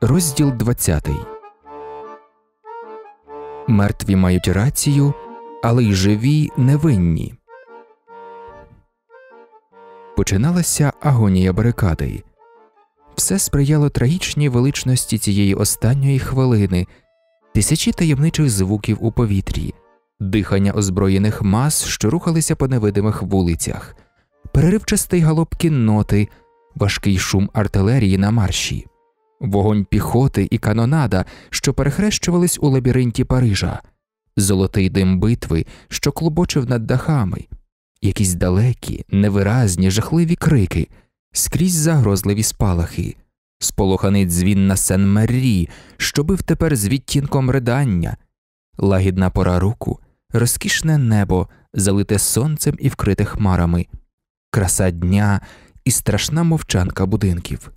Розділ 20 мертві мають рацію, але й живі невинні. Починалася агонія барикади. Все сприяло трагічній величності цієї останньої хвилини, тисячі таємничих звуків у повітрі, дихання озброєних мас, що рухалися по невидимих вулицях, переривчастий галоп кінноти, важкий шум артилерії на марші вогонь піхоти і канонада, що перехрещувались у лабіринті Парижа, золотий дим битви, що клубочив над дахами, якісь далекі, невиразні, жахливі крики, скрізь загрозливі спалахи, сполоханий дзвін на сен меррі що бив тепер з відтінком ридання, лагідна пора руку, розкішне небо, залите сонцем і вкрите хмарами, краса дня і страшна мовчанка будинків.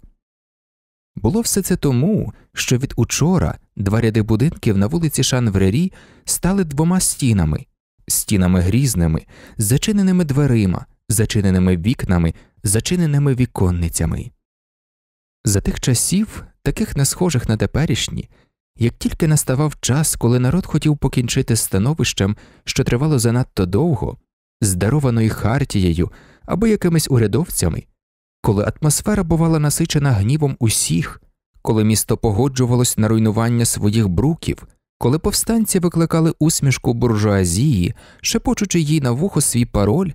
Було все це тому, що від учора два ряди будинків на вулиці Шанврері стали двома стінами, стінами грізними, зачиненими дверима, зачиненими вікнами, зачиненими віконницями. За тих часів, таких не схожих на теперішні, як тільки наставав час, коли народ хотів покінчити становищем, що тривало занадто довго, здарованою хартією або якимись урядовцями, коли атмосфера бувала насичена гнівом усіх, коли місто погоджувалось на руйнування своїх бруків, коли повстанці викликали усмішку буржуазії, шепочучи їй на вухо свій пароль,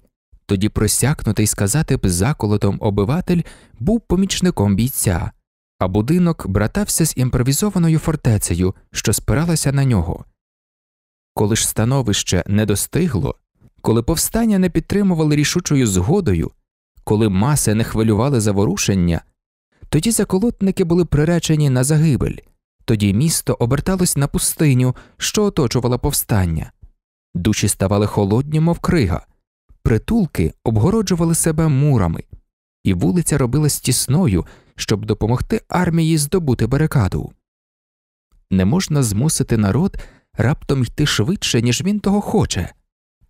тоді просякнутий сказати б заколотом обиватель був помічником бійця, а будинок братався з імпровізованою фортецею, що спиралася на нього. Коли ж становище не достигло, коли повстання не підтримували рішучою згодою, коли маси не хвилювали заворушення, тоді заколотники були приречені на загибель, тоді місто оберталось на пустиню, що оточувала повстання, душі ставали холодні, мов крига, притулки обгороджували себе мурами, і вулиця робилась тісною, щоб допомогти армії здобути барикаду. Не можна змусити народ раптом йти швидше, ніж він того хоче.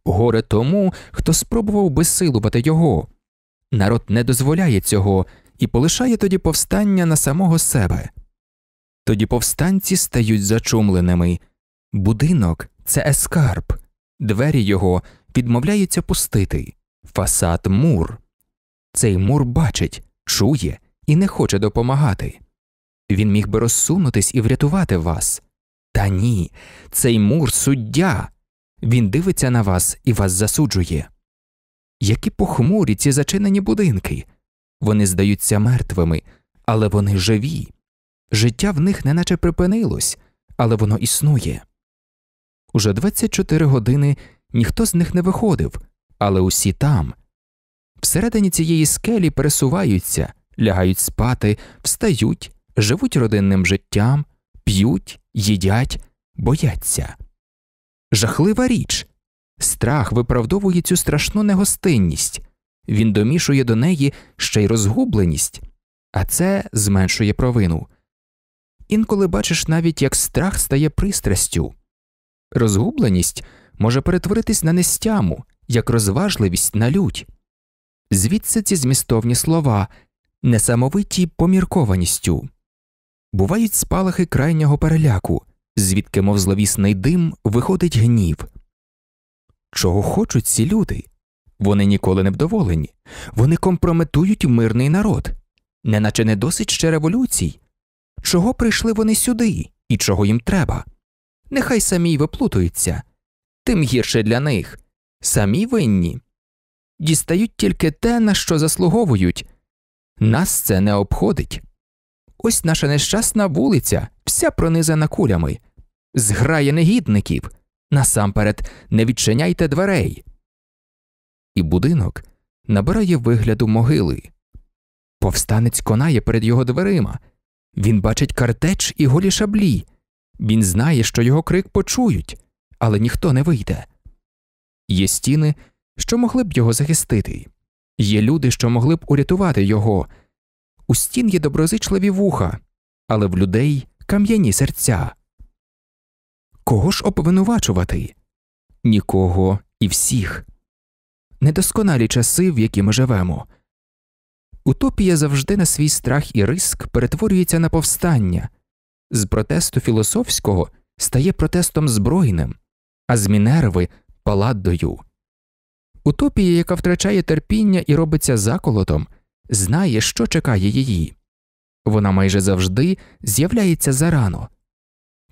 Горе тому, хто спробував би силувати його, Народ не дозволяє цього і полишає тоді повстання на самого себе. Тоді повстанці стають зачумленими. Будинок це ескарб, двері його відмовляються пустити, фасад мур. Цей мур бачить, чує і не хоче допомагати. Він міг би розсунутись і врятувати вас. Та ні, цей мур суддя. Він дивиться на вас і вас засуджує які похмурі ці зачинені будинки. Вони здаються мертвими, але вони живі. Життя в них неначе припинилось, але воно існує. Уже 24 години ніхто з них не виходив, але усі там. Всередині цієї скелі пересуваються, лягають спати, встають, живуть родинним життям, п'ють, їдять, бояться. Жахлива річ Страх виправдовує цю страшну негостинність, він домішує до неї ще й розгубленість, а це зменшує провину. Інколи бачиш навіть, як страх стає пристрастю. Розгубленість може перетворитись на нестяму, як розважливість на лють. Звідси ці змістовні слова, несамовиті поміркованістю. Бувають спалахи крайнього переляку, звідки, мов зловісний дим, виходить гнів. Чого хочуть ці люди? Вони ніколи не вдоволені, вони компрометують мирний народ, неначе не досить ще революцій. Чого прийшли вони сюди і чого їм треба? Нехай самі й виплутуються, тим гірше для них, самі винні, дістають тільки те, на що заслуговують, нас це не обходить. Ось наша нещасна вулиця, вся пронизана кулями, зграє негідників. Насамперед, не відчиняйте дверей. І будинок набирає вигляду могили. Повстанець конає перед його дверима. Він бачить картеч і голі шаблі. Він знає, що його крик почують, але ніхто не вийде. Є стіни, що могли б його захистити, є люди, що могли б урятувати його. У стін є доброзичливі вуха, але в людей кам'яні серця. Кого ж обвинувачувати? Нікого і всіх. Недосконалі часи, в які ми живемо. Утопія завжди на свій страх і риск перетворюється на повстання, з протесту філософського стає протестом збройним, а з Мінерви паладдою. Утопія, яка втрачає терпіння і робиться заколотом, знає, що чекає її. Вона майже завжди з'являється зарано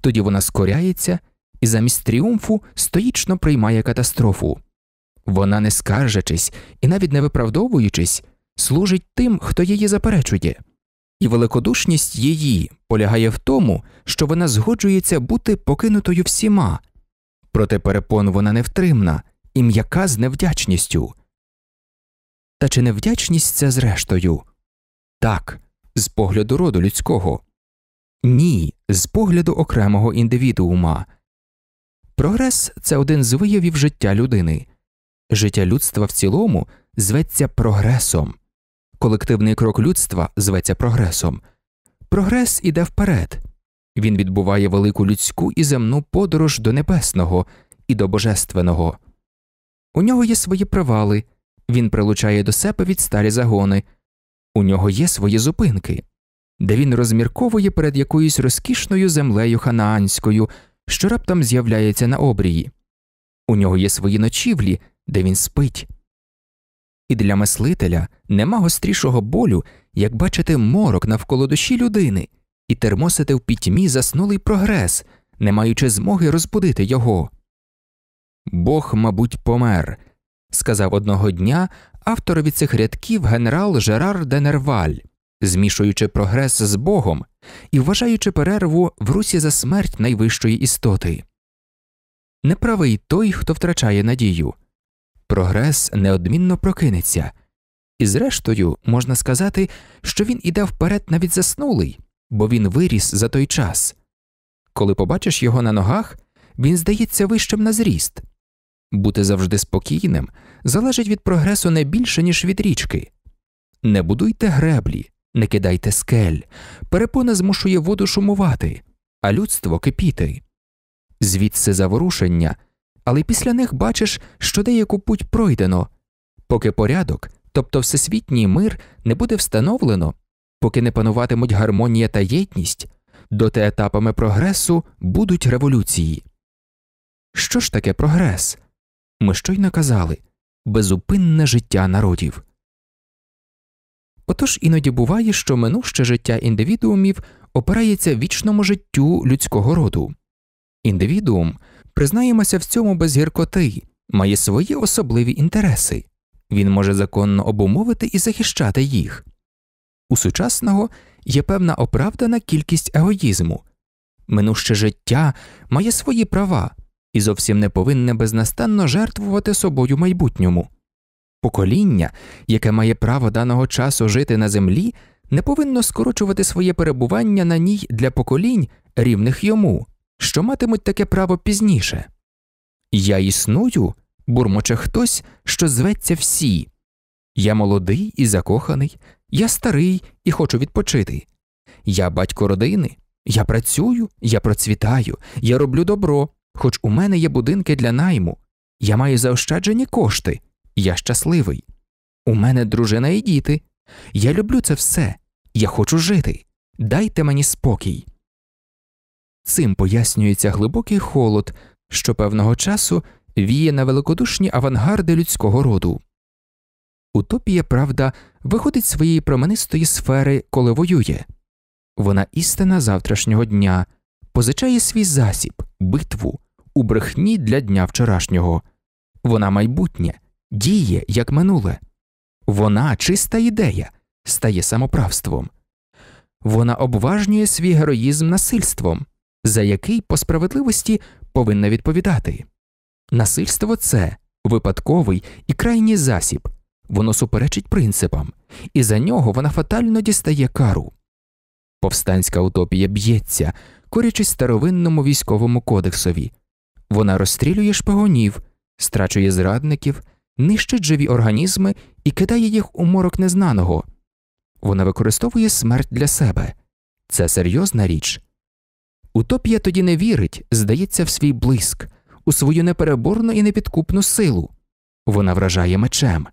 тоді вона скоряється і замість тріумфу стоїчно приймає катастрофу. Вона, не скаржачись і навіть не виправдовуючись, служить тим, хто її заперечує, і великодушність її полягає в тому, що вона згоджується бути покинутою всіма, проте перепон вона невтримна і м'яка з невдячністю. Та чи невдячність це зрештою? Так, з погляду роду людського. Ні, з погляду окремого індивідуума. Прогрес це один з виявів життя людини. Життя людства в цілому зветься прогресом, колективний крок людства зветься прогресом. Прогрес іде вперед, він відбуває велику людську і земну подорож до небесного і до божественного. У нього є свої провали, він прилучає до себе відсталі загони, у нього є свої зупинки де він розмірковує перед якоюсь розкішною землею ханаанською, що раптом з'являється на обрії. У нього є свої ночівлі, де він спить. І для мислителя нема гострішого болю, як бачити морок навколо душі людини і термосити в пітьмі заснулий прогрес, не маючи змоги розбудити його. Бог, мабуть, помер, сказав одного дня авторові цих рядків генерал Жерар Денерваль змішуючи прогрес з Богом і вважаючи перерву в русі за смерть найвищої істоти. Неправий той, хто втрачає надію, прогрес неодмінно прокинеться, і, зрештою, можна сказати, що він іде вперед навіть заснулий, бо він виріс за той час. Коли побачиш його на ногах, він здається вищим на зріст. Бути завжди спокійним залежить від прогресу не більше, ніж від річки. Не будуйте греблі, не кидайте скель, перепона змушує воду шумувати, а людство кипіти. Звідси заворушення, але після них бачиш, що деяку путь пройдено, поки порядок, тобто всесвітній мир, не буде встановлено, поки не пануватимуть гармонія та єдність, доти етапами прогресу будуть революції. Що ж таке прогрес? Ми щойно казали безупинне життя народів. Отож іноді буває, що минуще життя індивідуумів опирається вічному життю людського роду. Індивідуум, признаємося в цьому без гіркоти, має свої особливі інтереси, він може законно обумовити і захищати їх. У сучасного є певна оправдана кількість егоїзму. Минуще життя має свої права і зовсім не повинне безнастанно жертвувати собою майбутньому. Покоління, яке має право даного часу жити на землі, не повинно скорочувати своє перебування на ній для поколінь, рівних йому, що матимуть таке право пізніше. Я існую, бурмоче хтось, що зветься всі. Я молодий і закоханий, я старий і хочу відпочити. Я батько родини, я працюю, я процвітаю, я роблю добро, хоч у мене є будинки для найму, я маю заощаджені кошти. Я щасливий. У мене дружина і діти. Я люблю це все. Я хочу жити. Дайте мені спокій. Цим пояснюється глибокий холод, що певного часу віє на великодушні авангарди людського роду. Утопія, правда, виходить з своєї променистої сфери, коли воює. Вона істина завтрашнього дня, позичає свій засіб, битву у брехні для дня вчорашнього. Вона майбутнє діє, як минуле. Вона чиста ідея, стає самоправством. Вона обважнює свій героїзм насильством, за який по справедливості повинна відповідати. Насильство це випадковий і крайній засіб, воно суперечить принципам, і за нього вона фатально дістає кару. Повстанська утопія б'ється, корячись старовинному військовому кодексові. Вона розстрілює шпигунів, страчує зрадників, нищить живі організми і кидає їх у морок незнаного. Вона використовує смерть для себе це серйозна річ. Утопія тоді не вірить, здається, в свій блиск, у свою непереборну і непідкупну силу. Вона вражає мечем,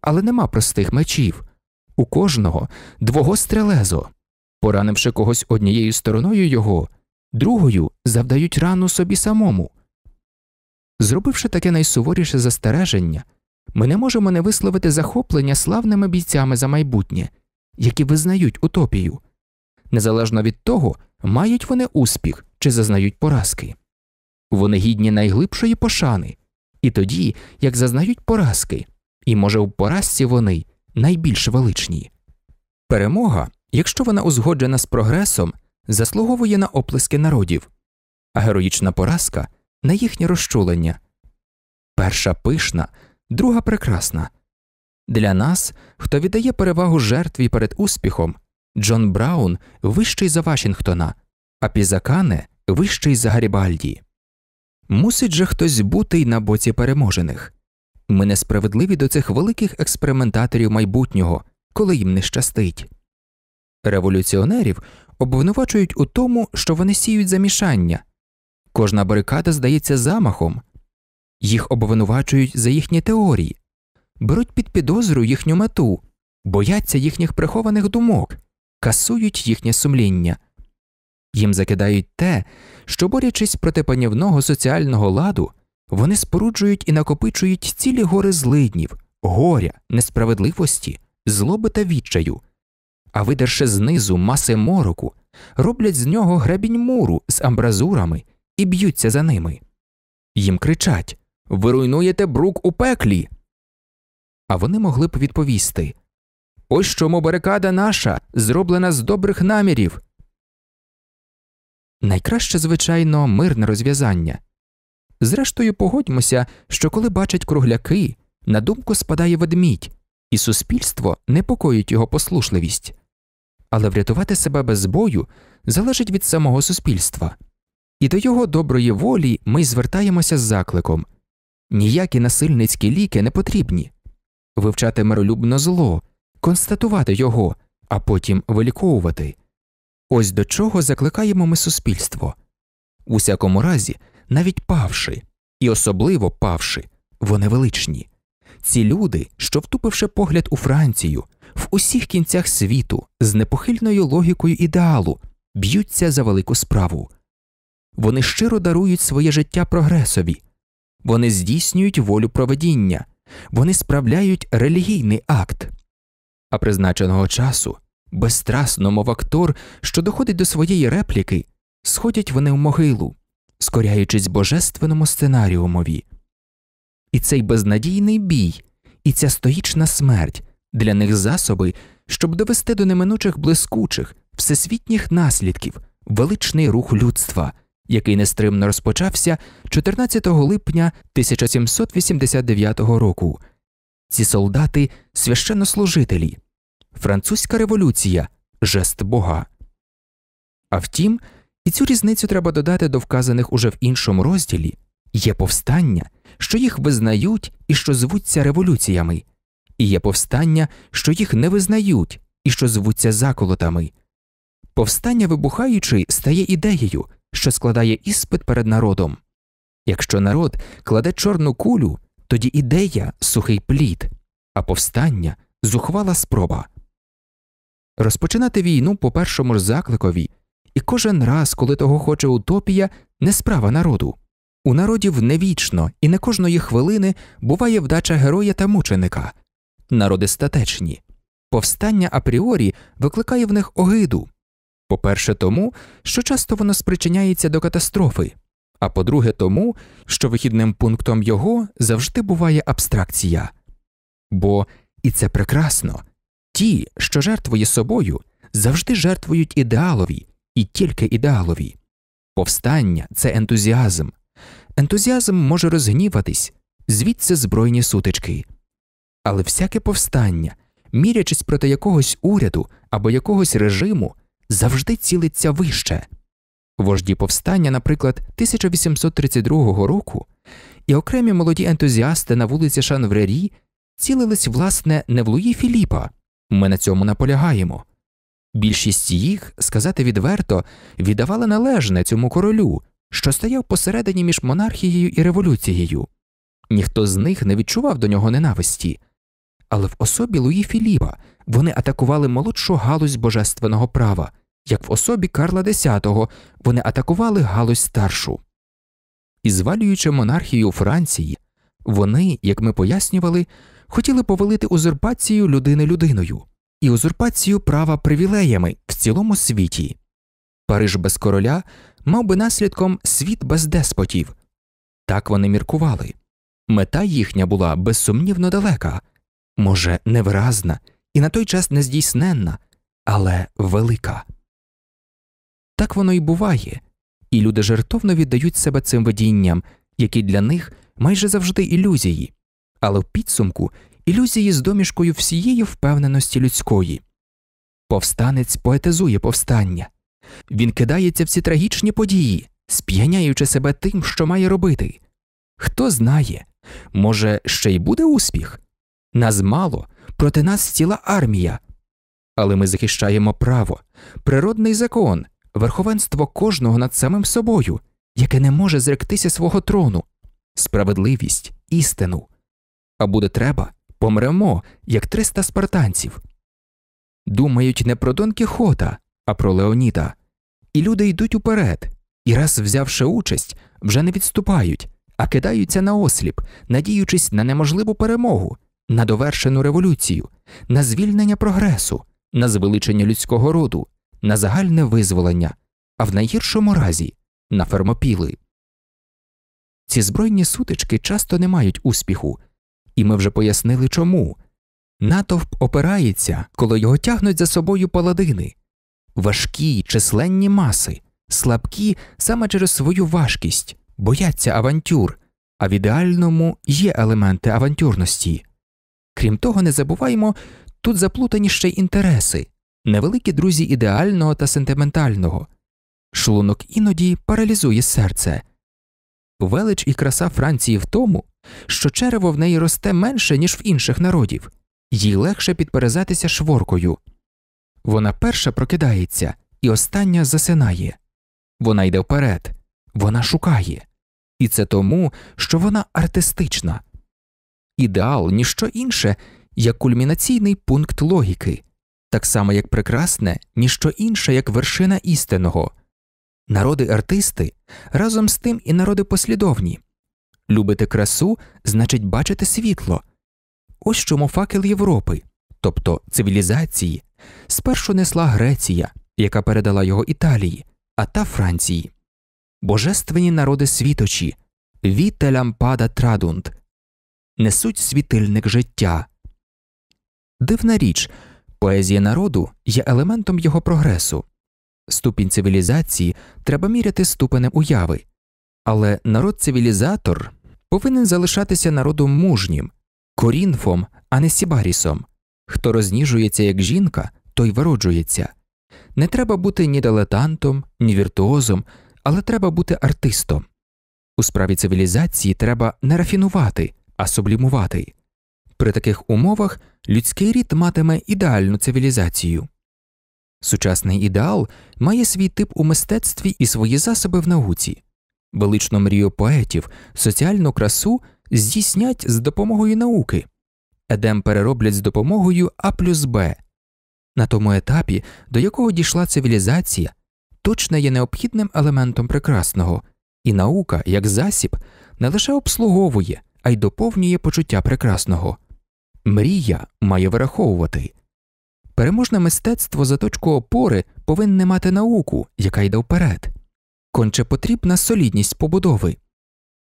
але нема простих мечів у кожного двого стрелезо, Поранивши когось однією стороною його, другою завдають рану собі самому. Зробивши таке найсуворіше застереження, ми не можемо не висловити захоплення славними бійцями за майбутнє, які визнають утопію. Незалежно від того, мають вони успіх чи зазнають поразки. Вони гідні найглибшої пошани, і тоді, як зазнають поразки, і, може, в поразці вони найбільш величні. Перемога, якщо вона узгоджена з прогресом, заслуговує на оплески народів, а героїчна поразка на їхнє розчулення. Перша пишна, друга прекрасна. Для нас, хто віддає перевагу жертві перед успіхом, Джон Браун вищий за Вашингтона, а Пізакане вищий за Гарібальді. Мусить же хтось бути й на боці переможених. Ми несправедливі до цих великих експериментаторів майбутнього, коли їм не щастить. Революціонерів обвинувачують у тому, що вони сіють замішання. Кожна барикада здається замахом, їх обвинувачують за їхні теорії, беруть під підозру їхню мету, бояться їхніх прихованих думок, касують їхнє сумління, їм закидають те, що, борячись проти панівного соціального ладу, вони споруджують і накопичують цілі гори злиднів, горя, несправедливості, злоби та відчаю, а видерши знизу маси мороку, роблять з нього гребінь муру з амбразурами і б'ються за ними. Їм кричать ви руйнуєте брук у пеклі. А вони могли б відповісти Ось чому барикада наша зроблена з добрих намірів. Найкраще, звичайно, мирне розв'язання. Зрештою, погодьмося, що коли бачать кругляки, на думку спадає ведмідь, і суспільство непокоїть його послушливість. Але врятувати себе без бою залежить від самого суспільства, і до його доброї волі ми звертаємося з закликом. Ніякі насильницькі ліки не потрібні вивчати миролюбно зло, констатувати його, а потім виліковувати. Ось до чого закликаємо ми суспільство. У всякому разі, навіть павши, і особливо павши, вони величні. Ці люди, що втупивши погляд у Францію, в усіх кінцях світу з непохильною логікою ідеалу, б'ються за велику справу. Вони щиро дарують своє життя прогресові. Вони здійснюють волю проведіння, вони справляють релігійний акт, а призначеного часу, безстрасно, мов актор, що доходить до своєї репліки, сходять вони в могилу, скоряючись божественному сценаріумові. І цей безнадійний бій, і ця стоїчна смерть для них засоби, щоб довести до неминучих блискучих, всесвітніх наслідків величний рух людства який нестримно розпочався 14 липня 1789 року. Ці солдати священнослужителі, французька революція, жест бога. А втім, і цю різницю треба додати до вказаних уже в іншому розділі є повстання, що їх визнають і що звуться революціями, і є повстання, що їх не визнають і що звуться заколотами. Повстання вибухаючи стає ідеєю, що складає іспит перед народом. Якщо народ кладе чорну кулю, тоді ідея сухий плід, а повстання зухвала спроба. Розпочинати війну по першому ж закликові, і кожен раз, коли того хоче утопія, не справа народу. У народів не вічно і не кожної хвилини буває вдача героя та мученика. Народи статечні. Повстання апріорі викликає в них огиду, по-перше, тому, що часто воно спричиняється до катастрофи, а по-друге, тому, що вихідним пунктом його завжди буває абстракція. Бо, і це прекрасно, ті, що жертвує собою, завжди жертвують ідеалові і тільки ідеалові. Повстання це ентузіазм. Ентузіазм може розгніватись, звідси збройні сутички. Але всяке повстання, мірячись проти якогось уряду або якогось режиму завжди цілиться вище. Вожді повстання, наприклад, 1832 року, і окремі молоді ентузіасти на вулиці Шанврері цілились, власне, не в Луї Філіпа, ми на цьому наполягаємо. Більшість їх, сказати відверто, віддавали належне цьому королю, що стояв посередині між монархією і революцією. Ніхто з них не відчував до нього ненависті, але в особі Луї Філіпа вони атакували молодшу галузь божественного права, як в особі Карла X вони атакували галузь старшу. І звалюючи монархію Франції, вони, як ми пояснювали, хотіли повелити узурпацію людини людиною і узурпацію права привілеями в цілому світі. Париж без короля мав би наслідком світ без деспотів. Так вони міркували. Мета їхня була безсумнівно далека, може, невиразна і на той час нездійсненна, але велика. Так воно і буває, і люди жертовно віддають себе цим видінням, які для них майже завжди ілюзії, але в підсумку ілюзії з домішкою всієї впевненості людської. Повстанець поетизує повстання, він кидається в ці трагічні події, сп'яняючи себе тим, що має робити. Хто знає, може, ще й буде успіх? Нас мало, проти нас ціла армія. Але ми захищаємо право, природний закон, верховенство кожного над самим собою, яке не може зректися свого трону, справедливість, істину. А буде треба, помремо, як 300 спартанців. Думають не про Дон Кіхота, а про Леоніда. І люди йдуть уперед, і, раз взявши участь, вже не відступають, а кидаються на осліп, надіючись на неможливу перемогу на довершену революцію, на звільнення прогресу, на звеличення людського роду, на загальне визволення, а в найгіршому разі на фермопіли. Ці збройні сутички часто не мають успіху, і ми вже пояснили чому натовп опирається, коли його тягнуть за собою паладини, важкі численні маси, слабкі саме через свою важкість, бояться авантюр, а в ідеальному є елементи авантюрності. Крім того, не забуваємо, тут заплутані ще й інтереси, невеликі друзі ідеального та сентиментального, шлунок іноді паралізує серце. Велич і краса Франції в тому, що черево в неї росте менше, ніж в інших народів, їй легше підперезатися шворкою. Вона перша прокидається і остання засинає, вона йде вперед, вона шукає, і це тому, що вона артистична. Ідеал ніщо інше, як кульмінаційний пункт логіки, так само як прекрасне, ніщо інше, як вершина істинного. Народи артисти разом з тим і народи послідовні. Любити красу значить бачити світло. Ось чому факел Європи, тобто цивілізації, спершу несла Греція, яка передала його Італії, а та Франції. Божественні народи світочі, віте лампада традунт, несуть світильник життя. Дивна річ, поезія народу є елементом його прогресу. Ступінь цивілізації треба міряти ступенем уяви, але народ цивілізатор повинен залишатися народом мужнім, корінфом, а не сібарісом. Хто розніжується як жінка, той вироджується. Не треба бути ні дилетантом, ні віртуозом, але треба бути артистом. У справі цивілізації треба не рафінувати, а сублімувати. При таких умовах людський рід матиме ідеальну цивілізацію. Сучасний ідеал має свій тип у мистецтві і свої засоби в науці, величну мрію поетів, соціальну красу здійснять з допомогою науки, едем перероблять з допомогою А плюс Б. На тому етапі, до якого дійшла цивілізація, точно є необхідним елементом прекрасного, і наука, як засіб, не лише обслуговує, а й доповнює почуття прекрасного. Мрія має враховувати. Переможне мистецтво за точку опори повинне мати науку, яка йде вперед. Конче потрібна солідність побудови.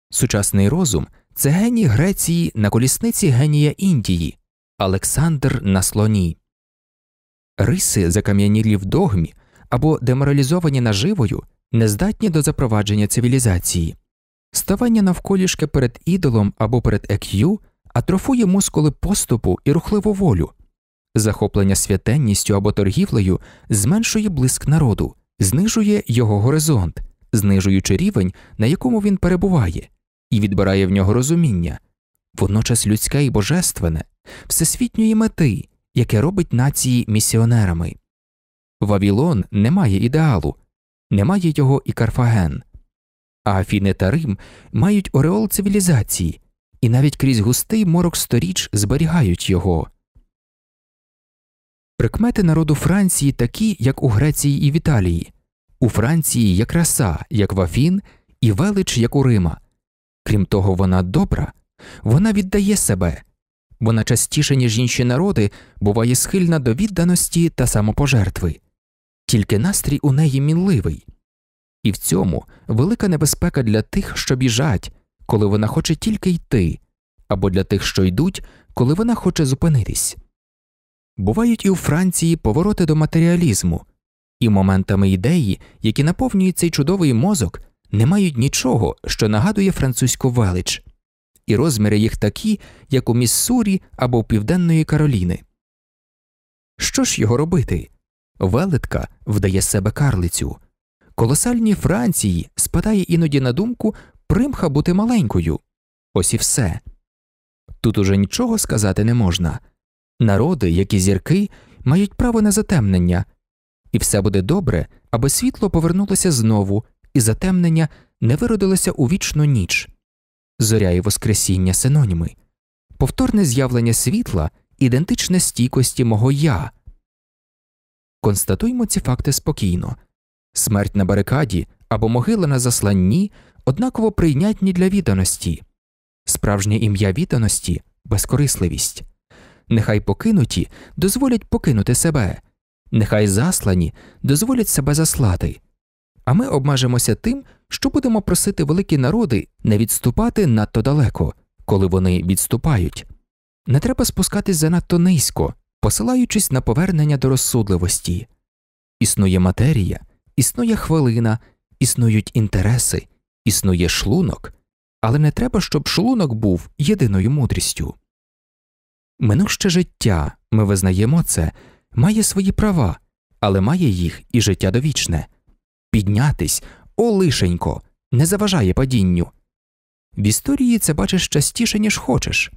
Сучасний розум це геній Греції на колісниці генія Індії, Олександр на слоні. Риси закам'янілі в догмі або деморалізовані наживою, не здатні до запровадження цивілізації. Ставання навколішки перед ідолом або перед екю атрофує мускули поступу і рухливу волю, захоплення святенністю або торгівлею зменшує блиск народу, знижує його горизонт, знижуючи рівень, на якому він перебуває, і відбирає в нього розуміння, водночас людське і божественне, всесвітньої мети, яке робить нації місіонерами. Вавілон не має ідеалу, немає його і Карфаген а Афіни та Рим мають ореол цивілізації і навіть крізь густий морок сторіч зберігають його. Прикмети народу Франції такі, як у Греції і в Італії, у Франції є краса, як в Афін, і велич, як у Рима. Крім того, вона добра, вона віддає себе, вона частіше, ніж інші народи, буває схильна до відданості та самопожертви, тільки настрій у неї мінливий. І в цьому велика небезпека для тих, що біжать, коли вона хоче тільки йти, або для тих, що йдуть, коли вона хоче зупинитись. Бувають і у Франції повороти до матеріалізму, і моментами ідеї, які наповнюють цей чудовий мозок, не мають нічого, що нагадує французьку велич, і розміри їх такі, як у Міссурі або у Південної Кароліни. Що ж його робити? Велетка вдає себе карлицю колосальній Франції спадає іноді на думку примха бути маленькою. Ось і все. Тут уже нічого сказати не можна. Народи, як і зірки, мають право на затемнення, і все буде добре, аби світло повернулося знову, і затемнення не виродилося у вічну ніч, зоря і воскресіння синоніми, повторне з'явлення світла ідентичне стійкості мого я. Констатуємо ці факти спокійно, Смерть на барикаді або могила на засланні однаково прийнятні для відданості. Справжнє ім'я відданості безкорисливість. Нехай покинуті дозволять покинути себе, нехай заслані дозволять себе заслати. А ми обмежимося тим, що будемо просити великі народи не відступати надто далеко, коли вони відступають. Не треба спускатись занадто низько, посилаючись на повернення до розсудливості. Існує матерія. Існує хвилина, існують інтереси, існує шлунок, але не треба, щоб шлунок був єдиною мудрістю. Минуще життя, ми визнаємо це, має свої права, але має їх і життя довічне. Піднятись, о лишенько, не заважає падінню. В історії це бачиш частіше, ніж хочеш.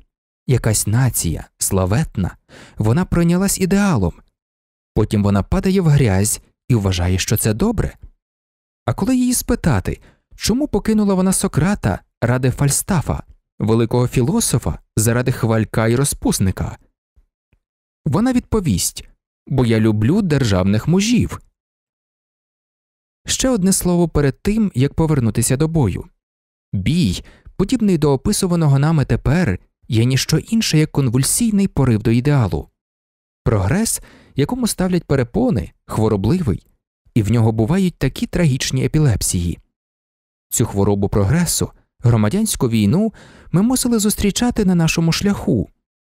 Якась нація, славетна, вона прийнялась ідеалом, потім вона падає в грязь і вважає, що це добре. А коли її спитати, чому покинула вона Сократа ради Фальстафа, великого філософа заради хвалька і розпусника, вона відповість бо я люблю державних мужів. Ще одне слово перед тим, як повернутися до бою бій, подібний до описуваного нами тепер, є ніщо інше як конвульсійний порив до ідеалу. Прогрес якому ставлять перепони, хворобливий, і в нього бувають такі трагічні епілепсії. Цю хворобу прогресу, громадянську війну ми мусили зустрічати на нашому шляху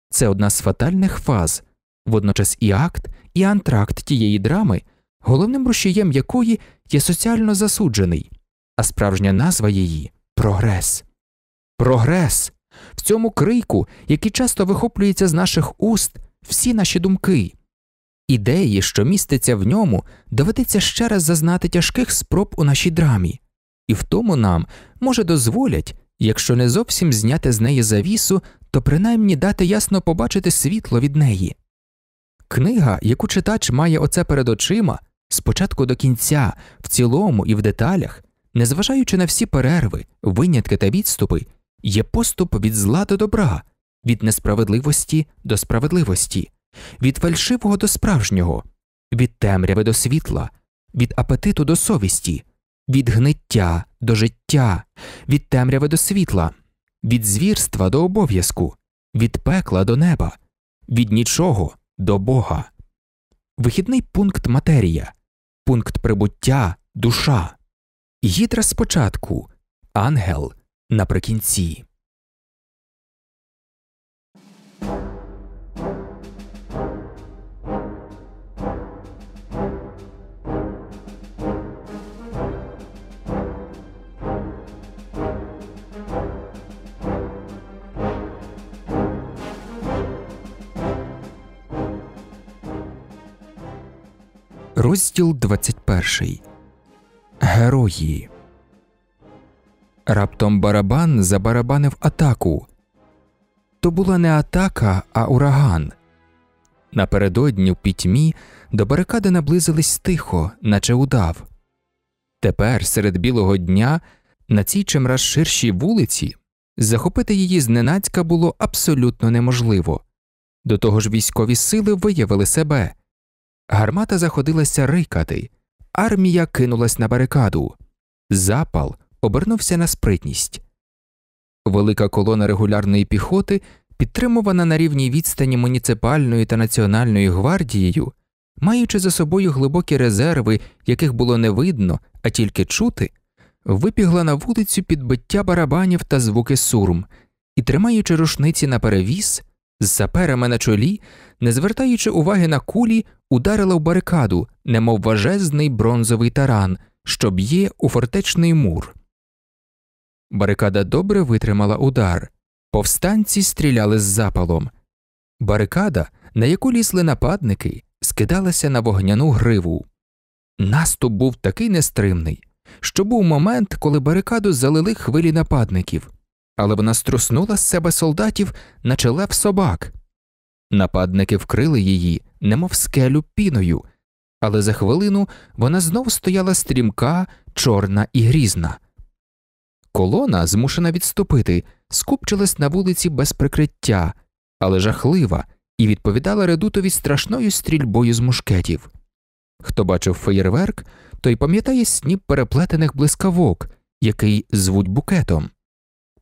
це одна з фатальних фаз, водночас і акт, і антракт тієї драми, головним рушієм якої є соціально засуджений, а справжня назва її прогрес. Прогрес! В цьому крику, який часто вихоплюється з наших уст, всі наші думки. Ідеї, що міститься в ньому, доведеться ще раз зазнати тяжких спроб у нашій драмі, і в тому нам, може, дозволять, якщо не зовсім зняти з неї завісу, то принаймні дати ясно побачити світло від неї. Книга, яку читач має оце перед очима, спочатку до кінця, в цілому і в деталях, незважаючи на всі перерви, винятки та відступи, є поступ від зла до добра, від несправедливості до справедливості від фальшивого до справжнього, від темряви до світла, від апетиту до совісті, від гниття до життя, від темряви до світла, від звірства до обов'язку, від пекла до неба, від нічого до Бога. Вихідний пункт матерія, пункт прибуття душа. Гідра спочатку, ангел наприкінці. Розділ 21. Герої. Раптом барабан забарабанив атаку. То була не атака, а ураган. Напередодні в пітьмі до барикади наблизились тихо, наче удав. Тепер, серед білого дня, на цій чимраз ширшій вулиці захопити її зненацька було абсолютно неможливо. До того ж, військові сили виявили себе. Гармата заходилася рикати, армія кинулась на барикаду, запал обернувся на спритність. Велика колона регулярної піхоти, підтримувана на рівній відстані муніципальної та національної гвардією, маючи за собою глибокі резерви, яких було не видно, а тільки чути, випігла на вулицю підбиття барабанів та звуки сурм і, тримаючи рушниці на перевіз, з саперами на чолі, не звертаючи уваги на кулі, ударила в барикаду, немов важезний бронзовий таран, що б'є у фортечний мур. Барикада добре витримала удар, повстанці стріляли з запалом. Барикада, на яку лізли нападники, скидалася на вогняну гриву. Наступ був такий нестримний, що був момент, коли барикаду залили хвилі нападників але вона струснула з себе солдатів, наче лев собак. Нападники вкрили її, немов скелю піною, але за хвилину вона знов стояла стрімка, чорна і грізна. Колона, змушена відступити, скупчилась на вулиці без прикриття, але жахлива, і відповідала редутові страшною стрільбою з мушкетів. Хто бачив феєрверк, той пам'ятає сніп переплетених блискавок, який звуть букетом.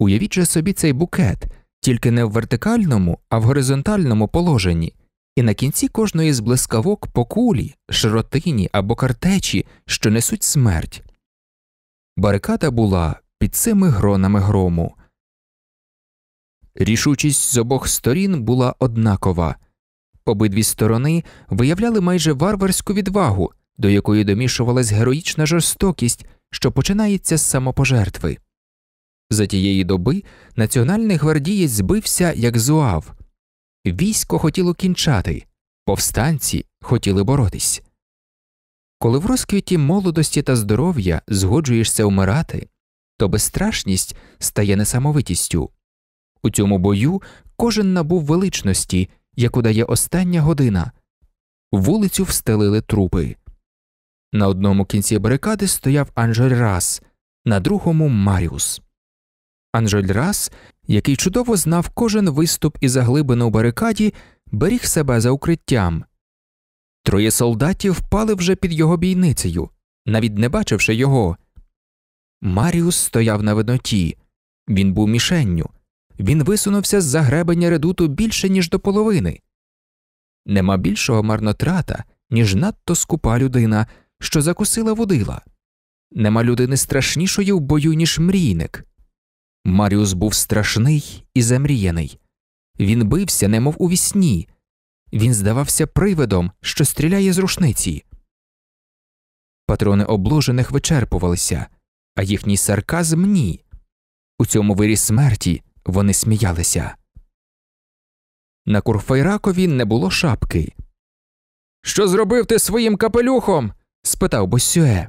Уявіть же собі цей букет, тільки не в вертикальному, а в горизонтальному положенні, і на кінці кожної з блискавок по кулі, широтині або картечі, що несуть смерть. Барикада була під цими гронами грому. Рішучість з обох сторін була однакова. Обидві сторони виявляли майже варварську відвагу, до якої домішувалась героїчна жорстокість, що починається з самопожертви. За тієї доби національний гвардієць збився, як зуав. Військо хотіло кінчати, повстанці хотіли боротись. Коли в розквіті молодості та здоров'я згоджуєшся умирати, то безстрашність стає несамовитістю. У цьому бою кожен набув величності, яку дає остання година. Вулицю встелили трупи. На одному кінці барикади стояв Анжель Рас, на другому Маріус. Анжель Рас, який чудово знав кожен виступ і заглибину у барикаді, беріг себе за укриттям. Троє солдатів впали вже під його бійницею, навіть не бачивши його. Маріус стояв на видноті, він був мішенню, він висунувся з за гребення редуту більше, ніж до половини. Нема більшого марнотрата, ніж надто скупа людина, що закусила водила, нема людини страшнішої в бою, ніж мрійник. Маріус був страшний і замріяний. Він бився, немов у вісні. Він здавався привидом, що стріляє з рушниці. Патрони обложених вичерпувалися, а їхній сарказм ні. У цьому вирі смерті вони сміялися. На Курфайракові не було шапки. Що зробив ти своїм капелюхом? спитав Босюе.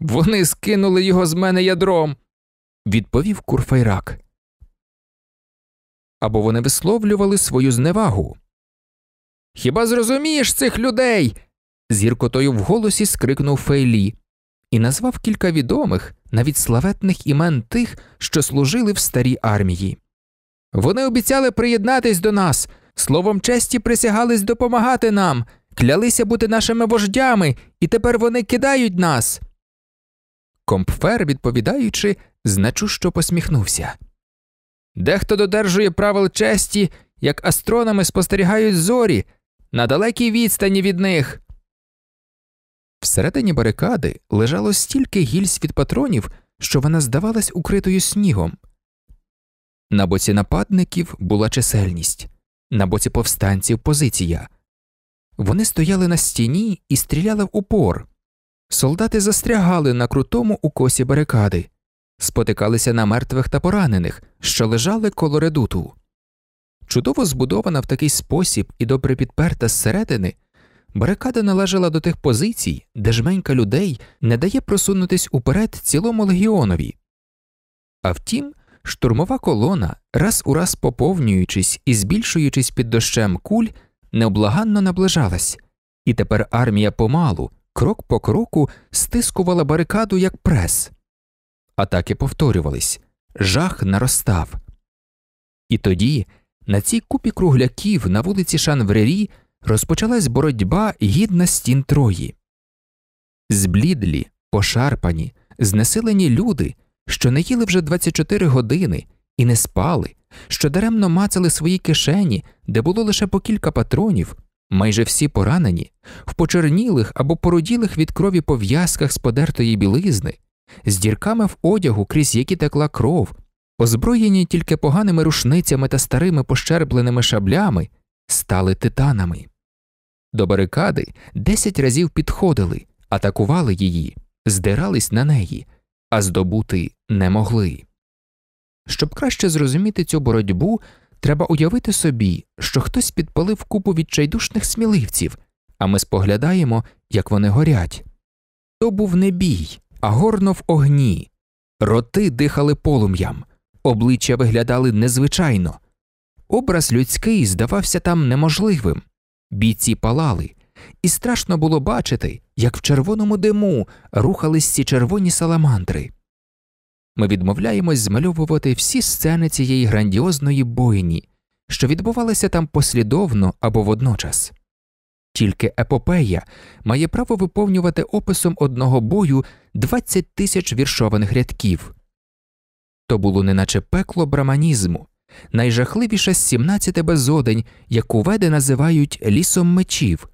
Вони скинули його з мене ядром, відповів Курфайрак. Або вони висловлювали свою зневагу. Хіба зрозумієш цих людей? зіркотою в голосі скрикнув Фейлі і назвав кілька відомих, навіть славетних імен тих, що служили в старій армії. Вони обіцяли приєднатись до нас, словом честі присягались допомагати нам, клялися бути нашими вождями, і тепер вони кидають нас. Компфер, відповідаючи, значущо посміхнувся. Дехто додержує правил честі, як астрономи спостерігають зорі на далекій відстані від них. Всередині барикади лежало стільки гільз від патронів, що вона здавалась укритою снігом. На боці нападників була чисельність, на боці повстанців позиція. Вони стояли на стіні і стріляли в упор. Солдати застрягали на крутому укосі барикади спотикалися на мертвих та поранених, що лежали коло редуту. Чудово збудована в такий спосіб і добре підперта зсередини, барикада належала до тих позицій, де жменька людей не дає просунутись уперед цілому легіонові. А втім, штурмова колона, раз у раз поповнюючись і збільшуючись під дощем куль, необлаганно наближалась, і тепер армія помалу, крок по кроку, стискувала барикаду як прес. Атаки повторювались, жах наростав. І тоді на цій купі кругляків на вулиці Шанврері розпочалась боротьба гідна стін Трої. Зблідлі, пошарпані, знесилені люди, що не їли вже 24 години і не спали, що даремно мацали свої кишені, де було лише по кілька патронів, майже всі поранені, в почернілих або породілих від крові пов'язках з подертої білизни з дірками в одягу, крізь які текла кров, озброєні тільки поганими рушницями та старими пощербленими шаблями, стали титанами. До барикади десять разів підходили, атакували її, здирались на неї, а здобути не могли. Щоб краще зрозуміти цю боротьбу, треба уявити собі, що хтось підпалив купу відчайдушних сміливців, а ми споглядаємо, як вони горять. То був не бій, агорно в огні, роти дихали полум'ям, обличчя виглядали незвичайно. Образ людський здавався там неможливим, бійці палали, і страшно було бачити, як в червоному диму рухались ці червоні саламандри. Ми відмовляємось змальовувати всі сцени цієї грандіозної бойні, що відбувалися там послідовно або водночас. Тільки епопея має право виповнювати описом одного бою 20 тисяч віршованих рядків. То було неначе пекло браманізму, найжахливіше з 17 безодень, яку веди називають лісом мечів,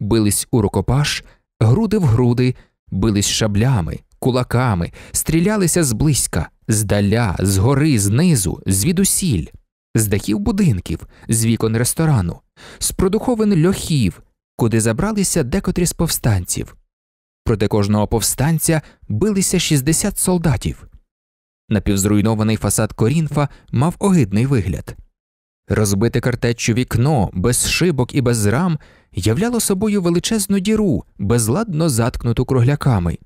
бились у рукопаш, груди в груди, бились шаблями, кулаками, стрілялися зблизька, здаля, згори, знизу, звідусіль, з дахів будинків, з вікон ресторану з продуховин льохів, куди забралися декотрі з повстанців. Проти кожного повстанця билися 60 солдатів. Напівзруйнований фасад Корінфа мав огидний вигляд. Розбите картеччю вікно без шибок і без рам являло собою величезну діру, безладно заткнуту кругляками.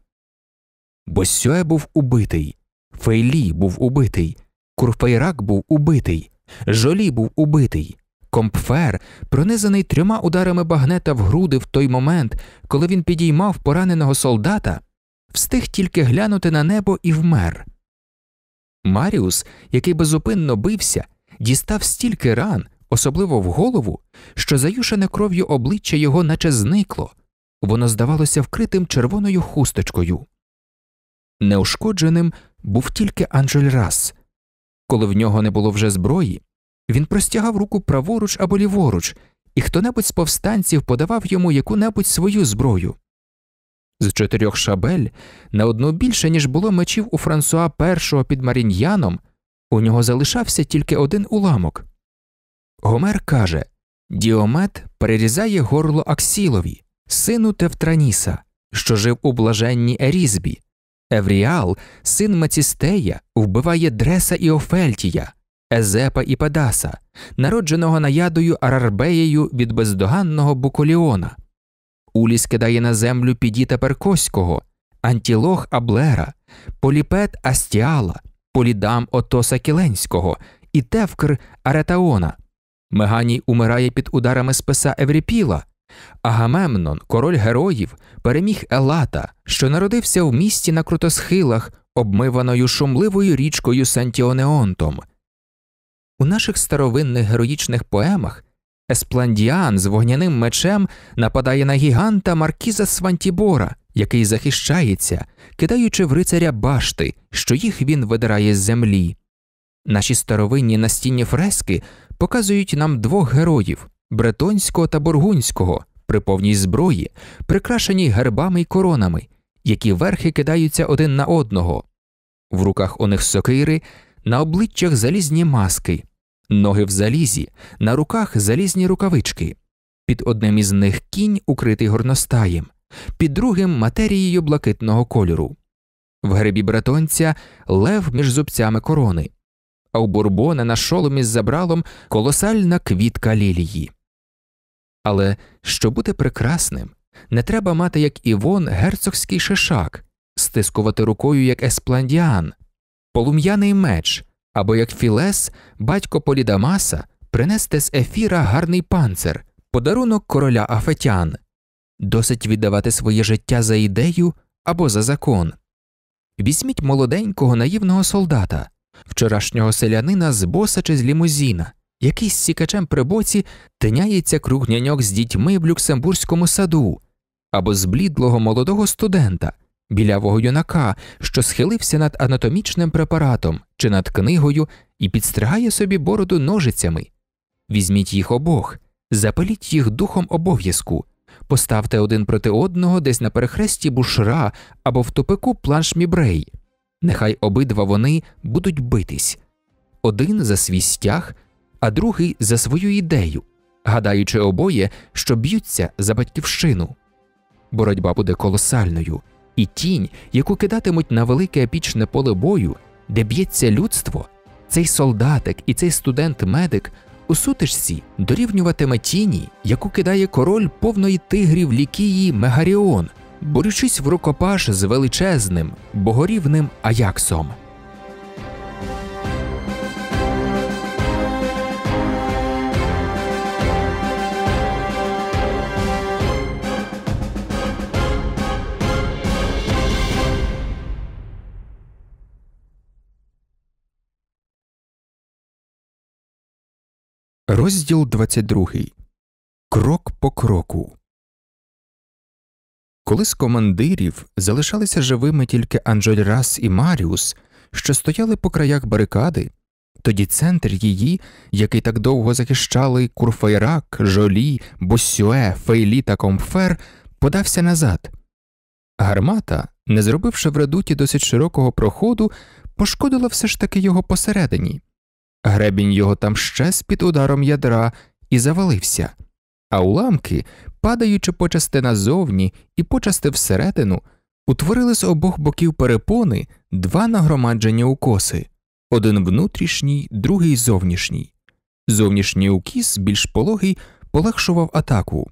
Босьоя був убитий, Фейлі був убитий, Курфейрак був убитий, Жолі був убитий, Компфер, пронизаний трьома ударами багнета в груди в той момент, коли він підіймав пораненого солдата, встиг тільки глянути на небо і вмер. Маріус, який безупинно бився, дістав стільки ран, особливо в голову, що заюшене кров'ю обличчя його наче зникло, воно здавалося вкритим червоною хусточкою. Неушкодженим був тільки Анжель Рас коли в нього не було вже зброї. Він простягав руку праворуч або ліворуч, і хто небудь з повстанців подавав йому яку небудь свою зброю. З чотирьох шабель на одну більше, ніж було мечів у Франсуа І під Маріньяном, у нього залишався тільки один уламок. Гомер каже Діомет перерізає горло Аксілові, сину Тевтраніса, що жив у блаженній Ерізбі. Евріал, син Мецістея, вбиває Дреса і Офельтія. Езепа і Педаса, народженого наядою Арарбеєю від бездоганного Буколіона. Уліс кидає на землю Підіта Перкоського, Антілох Аблера, Поліпет Астіала, Полідам Отоса Кіленського і Тевкр Аретаона. Меганій умирає під ударами списа Евріпіла. Агамемнон, король героїв, переміг Елата, що народився в місті на крутосхилах, обмиваною шумливою річкою Сантіонеонтом. У наших старовинних героїчних поемах Еспландіан з вогняним мечем нападає на гіганта Маркіза Свантібора, який захищається, кидаючи в рицаря башти, що їх він видирає з землі. Наші старовинні настінні фрески показують нам двох героїв бретонського та бургунського, при повній зброї, прикрашені гербами й коронами, які верхи кидаються один на одного. В руках у них сокири, на обличчях залізні маски ноги в залізі, на руках залізні рукавички, під одним із них кінь, укритий горностаєм, під другим матерією блакитного кольору. В гребі братонця лев між зубцями корони, а у бурбона на шоломі з забралом колосальна квітка лілії. Але щоб бути прекрасним, не треба мати, як Івон, герцогський шишак, стискувати рукою як еспландіан, полум'яний меч, або як Філес, батько Полідамаса, принести з ефіра гарний панцир, подарунок короля Афетян, досить віддавати своє життя за ідею або за закон. Візьміть молоденького наївного солдата, вчорашнього селянина з боса чи з лімузіна, який з сікачем при боці тиняється круг няньок з дітьми в люксембурзькому саду, або зблідлого молодого студента, білявого юнака, що схилився над анатомічним препаратом чи над книгою і підстригає собі бороду ножицями. Візьміть їх обох, запаліть їх духом обов'язку, поставте один проти одного десь на перехресті бушра або в тупику планш мібрей. Нехай обидва вони будуть битись один за свій стяг, а другий за свою ідею, гадаючи обоє, що б'ються за батьківщину. Боротьба буде колосальною і тінь, яку кидатимуть на велике епічне поле бою, де б'ється людство, цей солдатик і цей студент-медик у сутичці дорівнюватиме тіні, яку кидає король повної тигрів Лікії Мегаріон, борючись в рукопаш з величезним, богорівним Аяксом. Розділ 22. Крок по кроку. Коли з командирів залишалися живими тільки Анжель Рас і Маріус, що стояли по краях барикади, тоді центр її, який так довго захищали Курфейрак, Жолі, Босюе, Фейлі та Комфер, подався назад. Гармата, не зробивши в редуті досить широкого проходу, пошкодила все ж таки його посередині. Гребінь його там ще з під ударом ядра і завалився, а уламки, падаючи почасти назовні і почасти всередину, утворили з обох боків перепони два нагромадження укоси один внутрішній, другий зовнішній. Зовнішній укіс, більш пологий, полегшував атаку.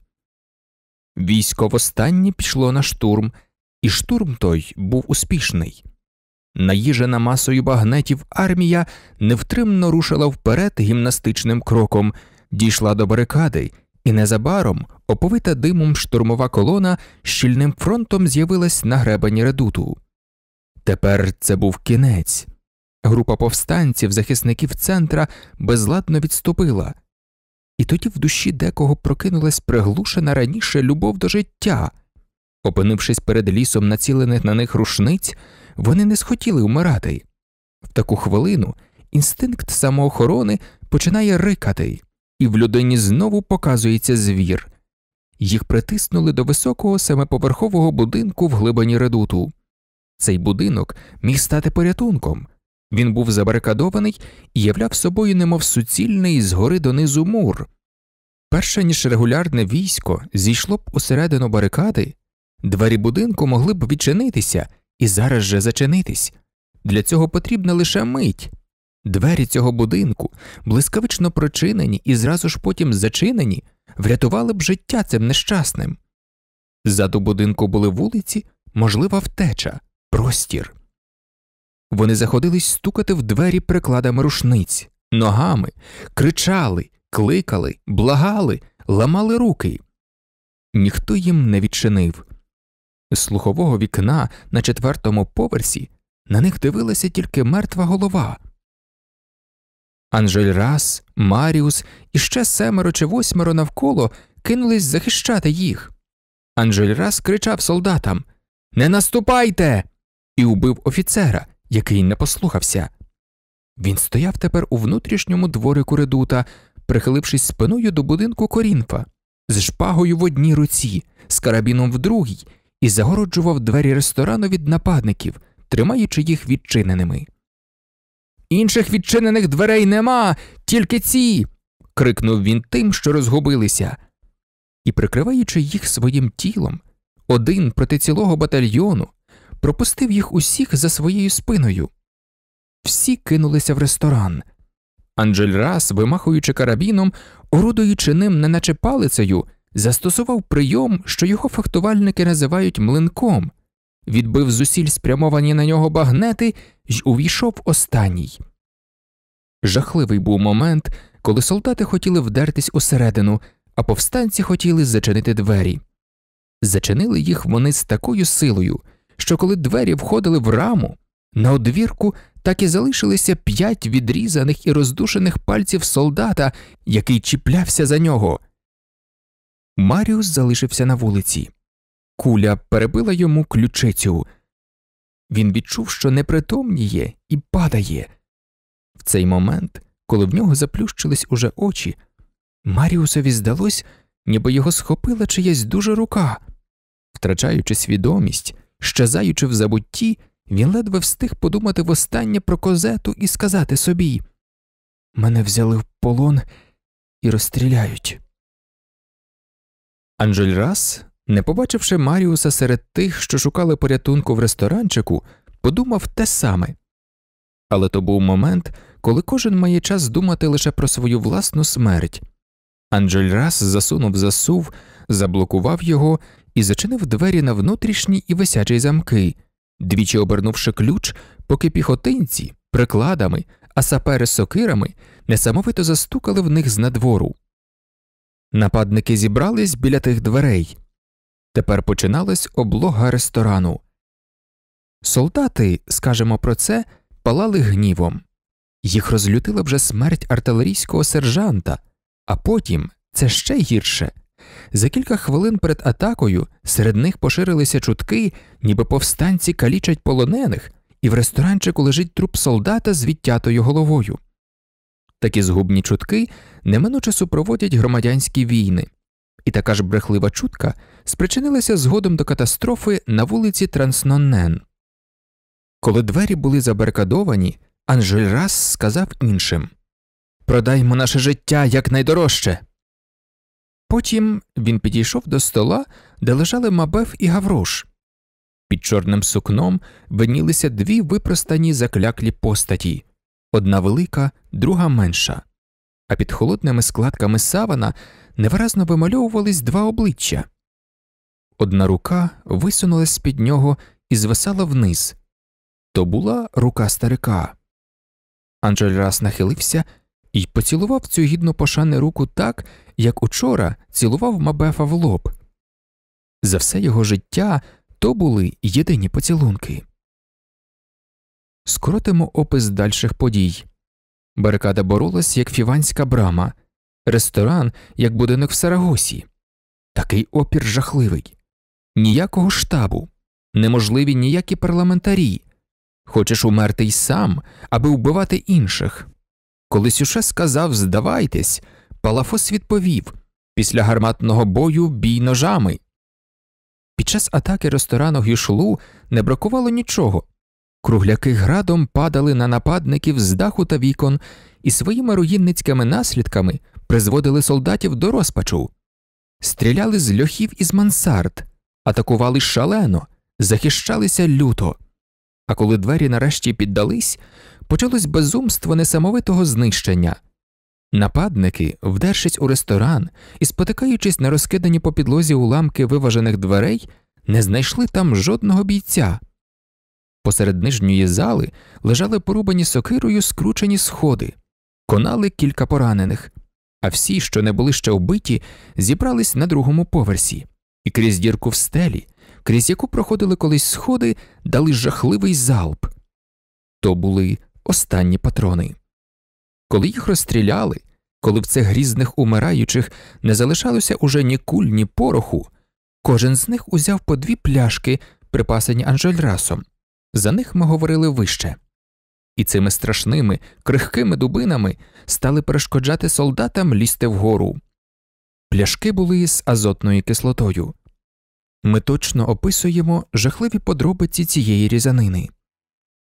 Військо востаннє пішло на штурм, і штурм той був успішний. Наїжена масою багнетів армія невтримно рушила вперед гімнастичним кроком, дійшла до барикади, і незабаром оповита димом штурмова колона щільним фронтом з'явилась на гребені редуту. Тепер це був кінець. Група повстанців, захисників центра безладно відступила, і тоді в душі декого прокинулась приглушена раніше любов до життя. Опинившись перед лісом, націлених на них рушниць, вони не схотіли вмирати. В таку хвилину інстинкт самоохорони починає рикати, і в людині знову показується звір. Їх притиснули до високого семиповерхового будинку в глибині редуту. Цей будинок міг стати порятунком. Він був забарикадований і являв собою, немов суцільний згори донизу мур. Перше ніж регулярне військо зійшло б усередину барикади, двері будинку могли б відчинитися, і зараз же зачинитись. Для цього потрібна лише мить. Двері цього будинку, блискавично прочинені і зразу ж потім зачинені, врятували б життя цим нещасним. Ззаду будинку були вулиці, можлива втеча, простір. Вони заходились стукати в двері прикладами рушниць, ногами, кричали, кликали, благали, ламали руки. Ніхто їм не відчинив. З слухового вікна на четвертому поверсі на них дивилася тільки мертва голова. Анжель Рас, Маріус і ще семеро чи восьмеро навколо кинулись захищати їх. Анжель Рас кричав солдатам Не наступайте! і убив офіцера, який не послухався. Він стояв тепер у внутрішньому дворику редута, прихилившись спиною до будинку Корінфа, з шпагою в одній руці, з карабіном в другій і загороджував двері ресторану від нападників, тримаючи їх відчиненими. Інших відчинених дверей нема, тільки ці. крикнув він тим, що розгубилися. І, прикриваючи їх своїм тілом, один проти цілого батальйону пропустив їх усіх за своєю спиною. Всі кинулися в ресторан. Анджель Рас, вимахуючи карабіном, орудуючи ним, неначе наче палицею, застосував прийом, що його фехтувальники називають млинком, відбив зусиль спрямовані на нього багнети й увійшов останній. Жахливий був момент, коли солдати хотіли вдертись усередину, а повстанці хотіли зачинити двері. Зачинили їх вони з такою силою, що коли двері входили в раму, на одвірку так і залишилися п'ять відрізаних і роздушених пальців солдата, який чіплявся за нього. Маріус залишився на вулиці. Куля перебила йому ключицю. Він відчув, що непритомніє і падає. В цей момент, коли в нього заплющились уже очі, Маріусові здалось, ніби його схопила чиясь дуже рука. Втрачаючи свідомість, щезаючи в забутті, він ледве встиг подумати востаннє про козету і сказати собі Мене взяли в полон і розстріляють. Анжель раз, не побачивши Маріуса серед тих, що шукали порятунку в ресторанчику, подумав те саме. Але то був момент, коли кожен має час думати лише про свою власну смерть. Анджель раз засунув засув, заблокував його і зачинив двері на внутрішній і висячий замки, двічі обернувши ключ, поки піхотинці, прикладами, а сапери сокирами несамовито застукали в них з надвору. Нападники зібрались біля тих дверей. Тепер починалась облога ресторану. Солдати, скажемо про це, палали гнівом. Їх розлютила вже смерть артилерійського сержанта, а потім це ще гірше. За кілька хвилин перед атакою серед них поширилися чутки, ніби повстанці калічать полонених, і в ресторанчику лежить труп солдата з відтятою головою. Такі згубні чутки неминуче супроводять громадянські війни, і така ж брехлива чутка спричинилася згодом до катастрофи на вулиці Транснонен. Коли двері були забаркадовані, Анжель Рас сказав іншим Продаймо наше життя якнайдорожче. Потім він підійшов до стола, де лежали Мабеф і Гаврош. Під чорним сукном винілися дві випростані закляклі постаті одна велика, друга менша, а під холодними складками савана невиразно вимальовувались два обличчя. Одна рука висунулась з-під нього і звисала вниз то була рука старика. Анджель раз нахилився і поцілував цю гідну пошани руку так, як учора цілував Мабефа в лоб. За все його життя то були єдині поцілунки. Скоротимо опис дальших подій. Барикада боролась як фіванська брама, ресторан, як будинок в Сарагосі. Такий опір жахливий. Ніякого штабу, неможливі ніякі парламентарі. Хочеш умерти й сам, аби вбивати інших. Коли Сюше сказав Здавайтесь, Палафос відповів після гарматного бою бій ножами. Під час атаки ресторану Гюшлу не бракувало нічого Кругляки градом падали на нападників з даху та вікон і своїми руїнницькими наслідками призводили солдатів до розпачу, стріляли з льохів із мансард, атакували шалено, захищалися люто. А коли двері нарешті піддались, почалось безумство несамовитого знищення. Нападники, вдершись у ресторан і спотикаючись на розкидані по підлозі уламки виважених дверей, не знайшли там жодного бійця. Посеред нижньої зали лежали порубані сокирою скручені сходи, конали кілька поранених, а всі, що не були ще вбиті, зібрались на другому поверсі, і крізь дірку в стелі, крізь яку проходили колись сходи, дали жахливий залп. То були останні патрони. Коли їх розстріляли, коли в цих грізних умираючих не залишалося уже ні куль, ні пороху, кожен з них узяв по дві пляшки, припасені Анжельрасом. За них ми говорили вище, і цими страшними, крихкими дубинами стали перешкоджати солдатам лізти вгору. Пляшки були з азотною кислотою. Ми точно описуємо жахливі подробиці цієї різанини.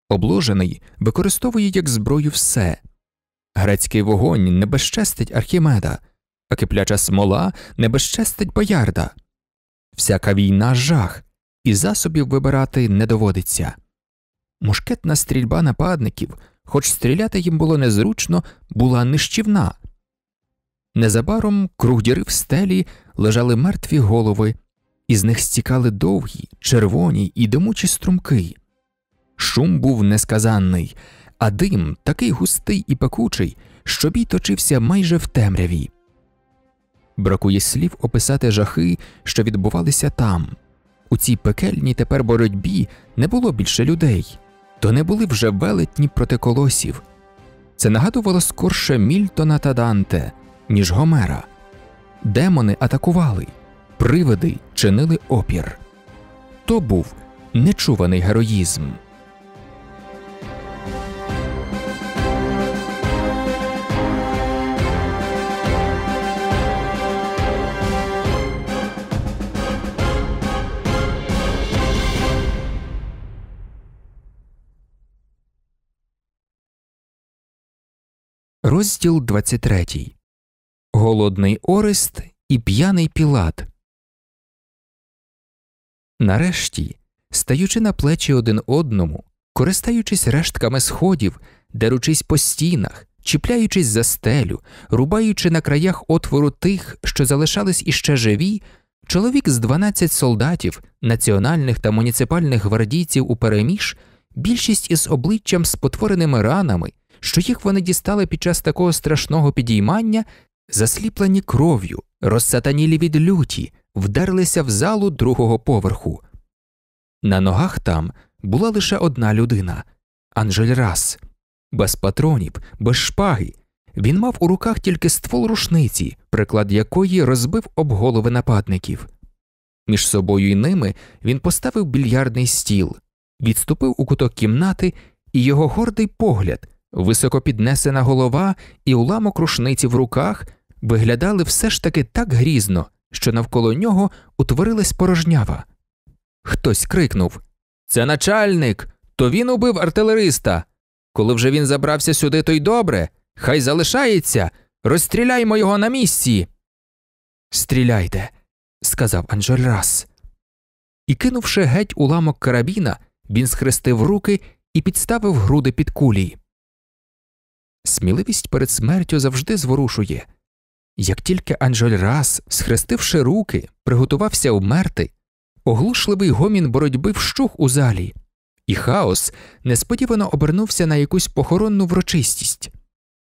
Обложений використовує як зброю все. Грецький вогонь не безчестить Архімеда, а кипляча смола не безчестить боярда. Всяка війна жах, і засобів вибирати не доводиться. Мушкетна стрільба нападників, хоч стріляти їм було незручно, була нищівна. Незабаром круг діри в стелі лежали мертві голови, із них стікали довгі, червоні і димучі струмки. Шум був несказанний, а дим такий густий і пекучий, що бій точився майже в темряві. Бракує слів описати жахи, що відбувалися там. У цій пекельній тепер боротьбі не було більше людей то не були вже велетні проти колосів. Це нагадувало скорше Мільтона та Данте, ніж Гомера. Демони атакували, привиди чинили опір. То був нечуваний героїзм. Розділ 23. Голодний Орест і п'яний Пілат. Нарешті, стаючи на плечі один одному, користаючись рештками сходів, деручись по стінах, чіпляючись за стелю, рубаючи на краях отвору тих, що залишались іще живі, чоловік з 12 солдатів, національних та муніципальних гвардійців у переміж, більшість із обличчям спотвореними ранами що їх вони дістали під час такого страшного підіймання, засліплені кров'ю, розсатанілі від люті, вдерлися в залу другого поверху. На ногах там була лише одна людина Анжель Рас. без патронів, без шпаги. Він мав у руках тільки ствол рушниці, приклад якої розбив об голови нападників. Між собою і ними він поставив більярдний стіл, відступив у куток кімнати, і його гордий погляд Високопіднесена голова і уламок рушниці в руках виглядали все ж таки так грізно, що навколо нього утворилась порожнява. Хтось крикнув Це начальник, то він убив артилериста. Коли вже він забрався сюди, то й добре, хай залишається, розстріляймо його на місці. Стріляйте, сказав Анжельрас. І кинувши геть уламок карабіна, він схрестив руки і підставив груди під кулі. Сміливість перед смертю завжди зворушує. Як тільки Анжель раз, схрестивши руки, приготувався вмерти, оглушливий гомін боротьби вщух у залі, і хаос несподівано обернувся на якусь похоронну врочистість.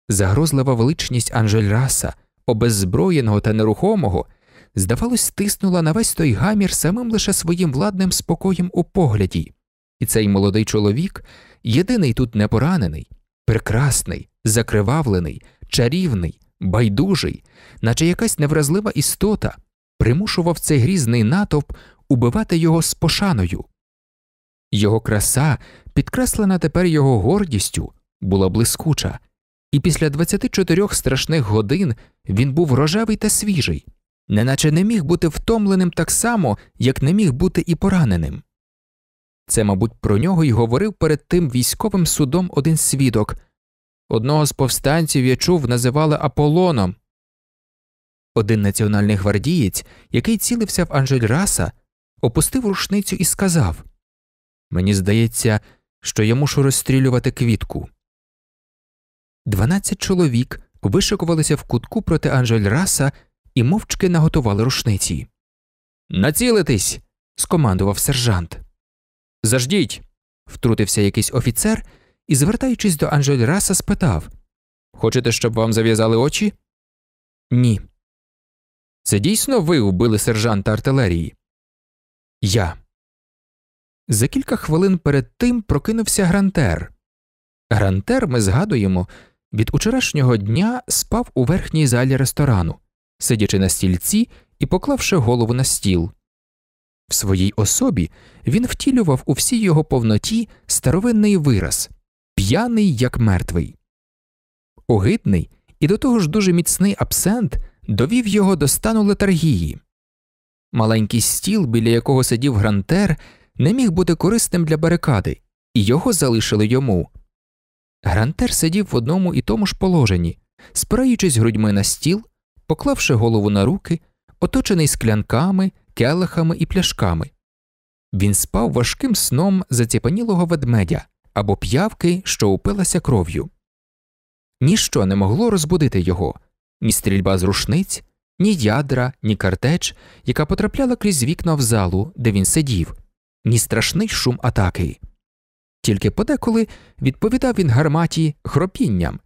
Загрозлива величність Анжель Раса, обеззброєного та нерухомого, здавалось, стиснула на весь той гамір самим лише своїм владним спокоєм у погляді, і цей молодий чоловік, єдиний тут непоранений, прекрасний, закривавлений, чарівний, байдужий, наче якась невразлива істота, примушував цей грізний натовп убивати його з пошаною. Його краса, підкреслена тепер його гордістю, була блискуча, і після 24 страшних годин він був рожевий та свіжий, неначе не міг бути втомленим так само, як не міг бути і пораненим. Це, мабуть, про нього й говорив перед тим військовим судом один свідок. Одного з повстанців я чув, називали Аполлоном. Один національний гвардієць, який цілився в Анжельраса, опустив рушницю і сказав Мені здається, що я мушу розстрілювати квітку. Дванадцять чоловік вишикувалися в кутку проти Анжельраса і мовчки наготували рушниці. Націлитись. скомандував сержант. Заждіть. втрутився якийсь офіцер і, звертаючись до Анжель Раса, спитав Хочете, щоб вам зав'язали очі? Ні. Це дійсно ви вбили сержанта артилерії? Я. За кілька хвилин перед тим прокинувся Грантер. Грантер, ми згадуємо, від учорашнього дня спав у верхній залі ресторану, сидячи на стільці і поклавши голову на стіл. В своїй особі він втілював у всій його повноті старовинний вираз п'яний як мертвий. Огидний і до того ж дуже міцний абсент довів його до стану летаргії. Маленький стіл, біля якого сидів Грантер, не міг бути корисним для барикади, і його залишили йому. Грантер сидів в одному і тому ж положенні, спираючись грудьми на стіл, поклавши голову на руки, оточений склянками келихами і пляшками. Він спав важким сном заціпанілого ведмедя або п'явки, що упилася кров'ю. Ніщо не могло розбудити його ні стрільба з рушниць, ні ядра, ні картеч, яка потрапляла крізь вікна в залу, де він сидів, ні страшний шум атаки. Тільки подеколи відповідав він гарматі хропінням.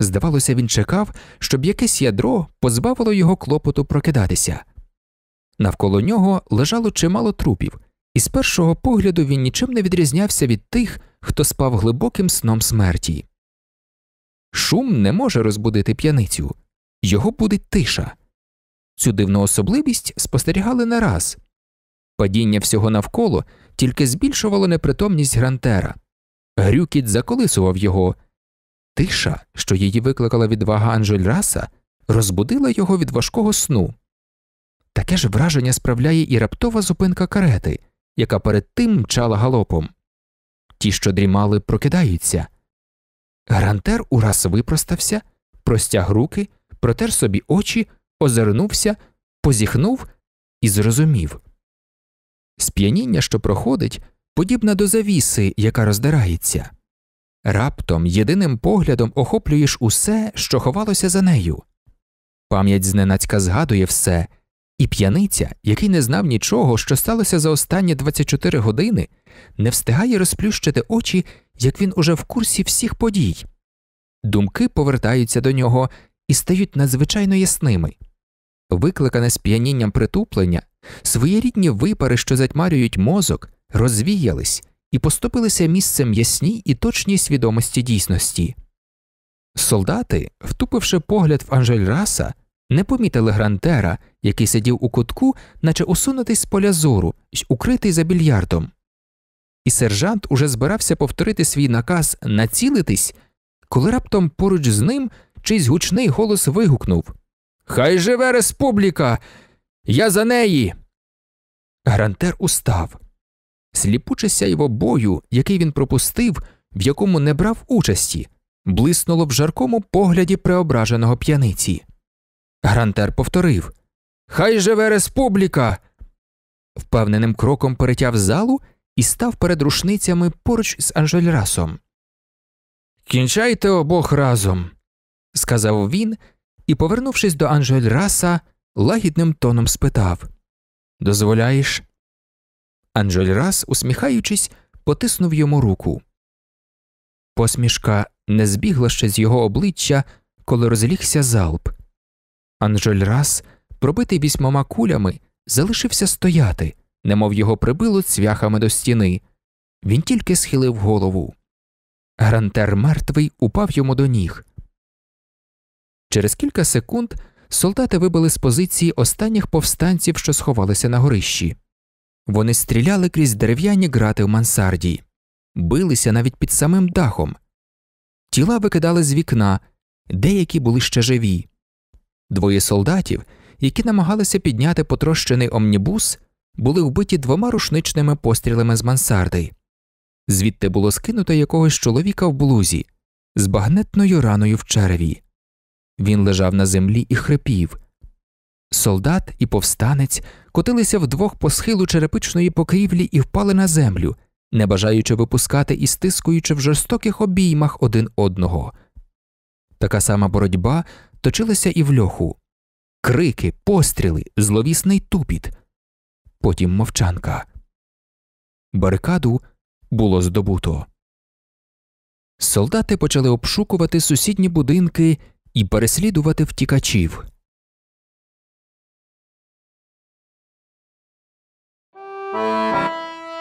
Здавалося, він чекав, щоб якесь ядро позбавило його клопоту прокидатися. Навколо нього лежало чимало трупів, і з першого погляду він нічим не відрізнявся від тих, хто спав глибоким сном смерті. Шум не може розбудити п'яницю, його будить тиша. Цю дивну особливість спостерігали не раз. Падіння всього навколо тільки збільшувало непритомність Грантера. Грюкіт заколисував його. Тиша, що її викликала відвага Анжель Раса, розбудила його від важкого сну. Таке ж враження справляє і раптова зупинка карети, яка перед тим мчала галопом. Ті, що дрімали, прокидаються. Грантер ураз випростався, простяг руки, протер собі очі, озирнувся, позіхнув і зрозумів. Сп'яніння, що проходить, подібна до завіси, яка роздирається. Раптом єдиним поглядом охоплюєш усе, що ховалося за нею. Пам'ять зненацька згадує все. І п'яниця, який не знав нічого, що сталося за останні 24 години, не встигає розплющити очі, як він уже в курсі всіх подій. Думки повертаються до нього і стають надзвичайно ясними. Викликане сп'янінням притуплення, своєрідні випари, що затьмарюють мозок, розвіялись і поступилися місцем ясній і точній свідомості дійсності. Солдати, втупивши погляд в Анжельраса, не помітили Грантера, який сидів у кутку, наче усунутий з поля зору й укритий за більярдом. І сержант уже збирався повторити свій наказ націлитись, коли раптом поруч з ним чийсь гучний голос вигукнув Хай живе республіка! Я за неї. Грантер устав. Сліпуче сяйво бою, який він пропустив, в якому не брав участі, блиснуло в жаркому погляді преображеного п'яниці. Грантер повторив Хай живе республіка. Впевненим кроком перетяв залу і став перед рушницями поруч з Анжельрасом. Кінчайте обох разом, сказав він і, повернувшись до Анжельраса, лагідним тоном спитав Дозволяєш? Анжельрас, усміхаючись, потиснув йому руку. Посмішка не збігла ще з його обличчя, коли розлігся залп. Анжель раз, пробитий вісьмома кулями, залишився стояти, немов його прибило цвяхами до стіни. Він тільки схилив голову. Грантер мертвий упав йому до ніг. Через кілька секунд солдати вибили з позиції останніх повстанців, що сховалися на горищі. Вони стріляли крізь дерев'яні грати в мансарді, билися навіть під самим дахом. Тіла викидали з вікна, деякі були ще живі. Двоє солдатів, які намагалися підняти потрощений омнібус, були вбиті двома рушничними пострілами з мансарди, звідти було скинуто якогось чоловіка в блузі з багнетною раною в череві. Він лежав на землі і хрипів. Солдат і повстанець котилися вдвох по схилу черепичної покрівлі і впали на землю, не бажаючи випускати і стискуючи в жорстоких обіймах один одного. Така сама боротьба точилася і в льоху крики, постріли, зловісний тупіт, потім мовчанка. Барикаду було здобуто. Солдати почали обшукувати сусідні будинки і переслідувати втікачів.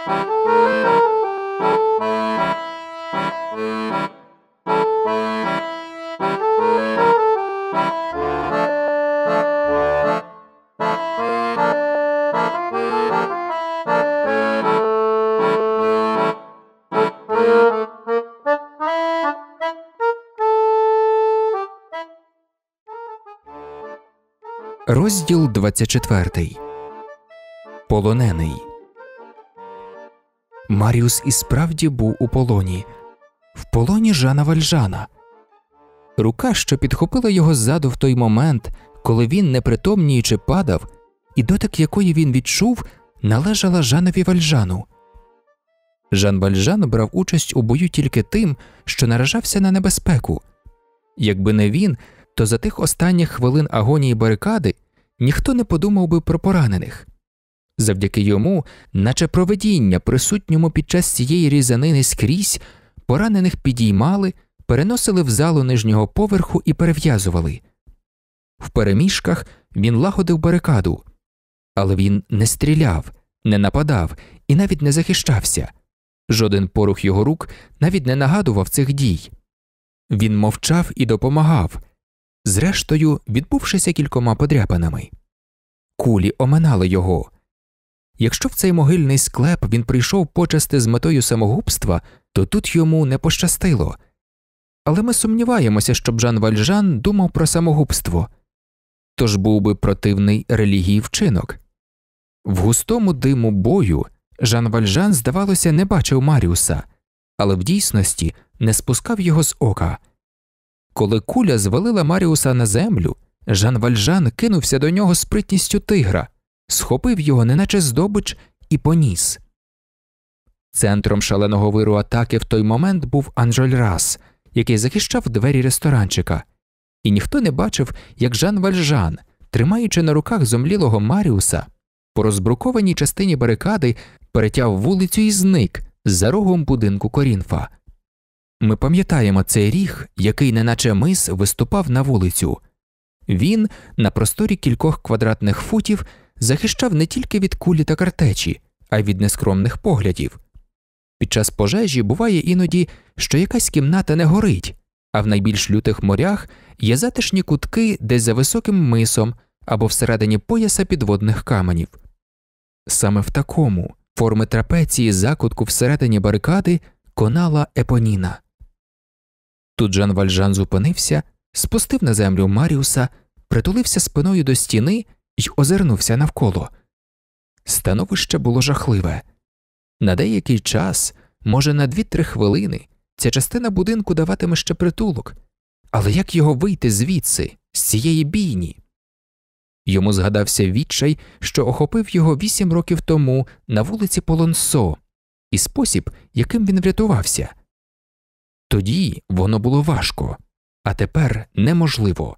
Thank you. Розділ 24 Полонений. Маріус і справді був у полоні. В полоні Жана Вальжана. Рука, що підхопила його ззаду в той момент, коли він непритомніючи падав, і дотик якої він відчув, належала Жанові Вальжану. Жан Вальжан брав участь у бою тільки тим, що наражався на небезпеку. Якби не він, то за тих останніх хвилин агонії барикади ніхто не подумав би про поранених. Завдяки йому, наче проведіння, присутньому під час цієї різанини скрізь, поранених підіймали, переносили в залу нижнього поверху і перев'язували. В переміжках він лагодив барикаду, але він не стріляв, не нападав і навіть не захищався. Жоден порух його рук навіть не нагадував цих дій. Він мовчав і допомагав, зрештою відбувшися кількома подряпинами. Кулі оминали його. Якщо в цей могильний склеп він прийшов почасти з метою самогубства, то тут йому не пощастило. Але ми сумніваємося, щоб Жан Вальжан думав про самогубство тож був би противний релігії вчинок. В густому диму бою Жан Вальжан, здавалося, не бачив Маріуса, але в дійсності не спускав його з ока. Коли куля звалила Маріуса на землю, Жан Вальжан кинувся до нього з притністю тигра, схопив його, неначе здобич, і поніс. Центром шаленого виру атаки в той момент був Анжоль Рас, який захищав двері ресторанчика, і ніхто не бачив, як Жан Вальжан, тримаючи на руках зомлілого Маріуса, по розбрукованій частині барикади перетяв вулицю і зник за рогом будинку Корінфа. Ми пам'ятаємо цей ріг, який, неначе мис, виступав на вулицю. Він на просторі кількох квадратних футів захищав не тільки від кулі та картечі, а й від нескромних поглядів. Під час пожежі буває іноді, що якась кімната не горить, а в найбільш лютих морях є затишні кутки десь за високим мисом або всередині пояса підводних каменів. Саме в такому форми трапеції закутку всередині барикади конала епоніна. Тут Жан Вальжан зупинився, спустив на землю Маріуса, притулився спиною до стіни і озирнувся навколо. Становище було жахливе. На деякий час, може, на дві-три хвилини, ця частина будинку даватиме ще притулок, але як його вийти звідси, з цієї бійні? Йому згадався відчай, що охопив його вісім років тому на вулиці Полонсо, і спосіб, яким він врятувався. Тоді воно було важко, а тепер неможливо.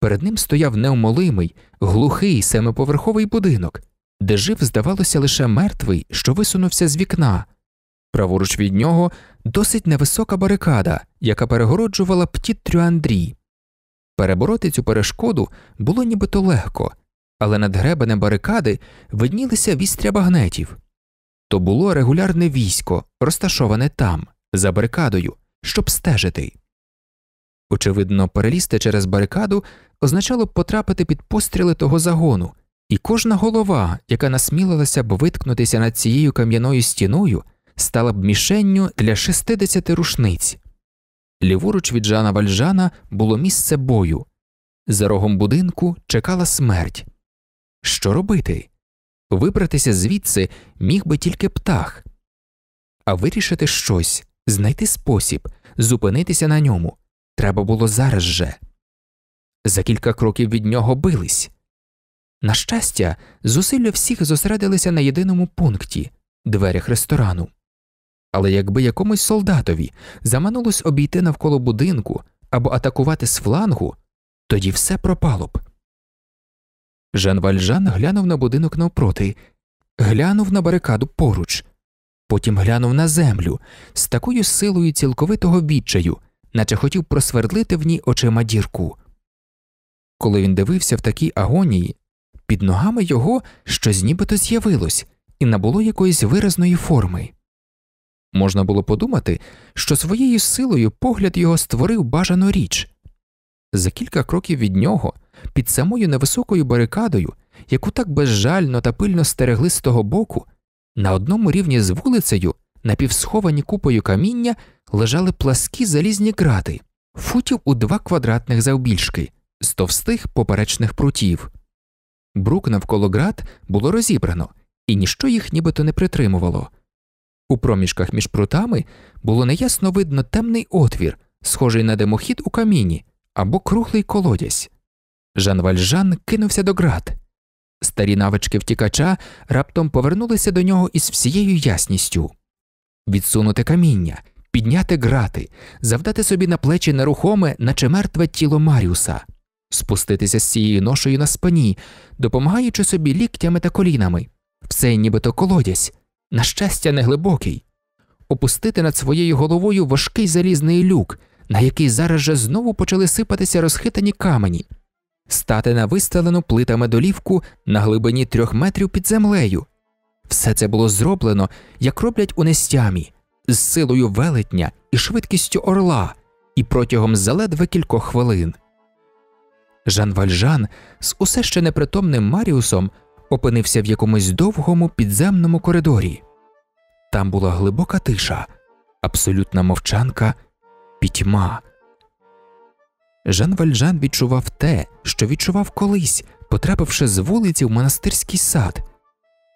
Перед ним стояв неумолимий, глухий семиповерховий будинок, де жив, здавалося, лише мертвий, що висунувся з вікна. Праворуч від нього досить невисока барикада, яка перегороджувала птіт Трюандрі. Перебороти цю перешкоду було нібито легко, але над гребенем барикади виднілися вістря багнетів. То було регулярне військо, розташоване там, за барикадою, щоб стежити. Очевидно, перелізти через барикаду означало б потрапити під постріли того загону, і кожна голова, яка насмілилася б виткнутися над цією кам'яною стіною, стала б мішенню для 60 рушниць. Ліворуч від Жана Вальжана було місце бою. За рогом будинку чекала смерть. Що робити? Вибратися звідси міг би тільки птах, а вирішити щось знайти спосіб, зупинитися на ньому треба було зараз же. За кілька кроків від нього бились. На щастя, зусилля всіх зосередилися на єдиному пункті дверях ресторану. Але якби якомусь солдатові заманулось обійти навколо будинку або атакувати з флангу, тоді все пропало б. Жан Вальжан глянув на будинок навпроти, глянув на барикаду поруч потім глянув на землю з такою силою цілковитого відчаю, наче хотів просвердлити в ній очима дірку. Коли він дивився в такій агонії, під ногами його щось нібито з'явилось і набуло якоїсь виразної форми. Можна було подумати, що своєю силою погляд його створив бажану річ. За кілька кроків від нього, під самою невисокою барикадою, яку так безжально та пильно стерегли з того боку, на одному рівні з вулицею, напівсховані купою каміння, лежали пласкі залізні грати, футів у два квадратних завбільшки, з товстих поперечних прутів. Брук навколо град було розібрано, і ніщо їх нібито не притримувало. У проміжках між прутами було неясно видно темний отвір, схожий на димохід у каміні або круглий колодязь. Жан Вальжан кинувся до град. Старі навички втікача раптом повернулися до нього із всією ясністю відсунути каміння, підняти грати, завдати собі на плечі нерухоме, наче мертве тіло Маріуса, спуститися з цією ношею на спині, допомагаючи собі ліктями та колінами, все нібито колодязь, на щастя, неглибокий, опустити над своєю головою важкий залізний люк, на який зараз же знову почали сипатися розхитані камені стати на вистелену плитами долівку на глибині трьох метрів під землею. Все це було зроблено, як роблять у нестямі, з силою велетня і швидкістю орла, і протягом заледве кількох хвилин. Жан Вальжан з усе ще непритомним Маріусом опинився в якомусь довгому підземному коридорі. Там була глибока тиша, абсолютна мовчанка, пітьма. Жан Вальжан відчував те, що відчував колись, потрапивши з вулиці в монастирський сад.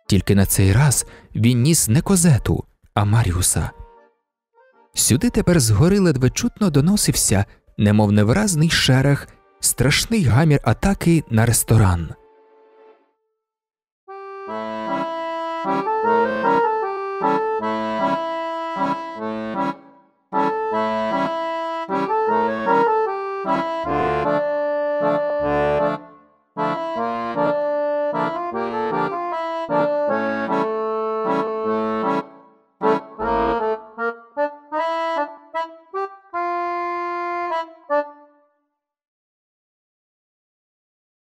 Тільки на цей раз він ніс не козету, а Маріуса. Сюди тепер згори ледве чутно доносився, немов невразний шерех, страшний гамір атаки на ресторан.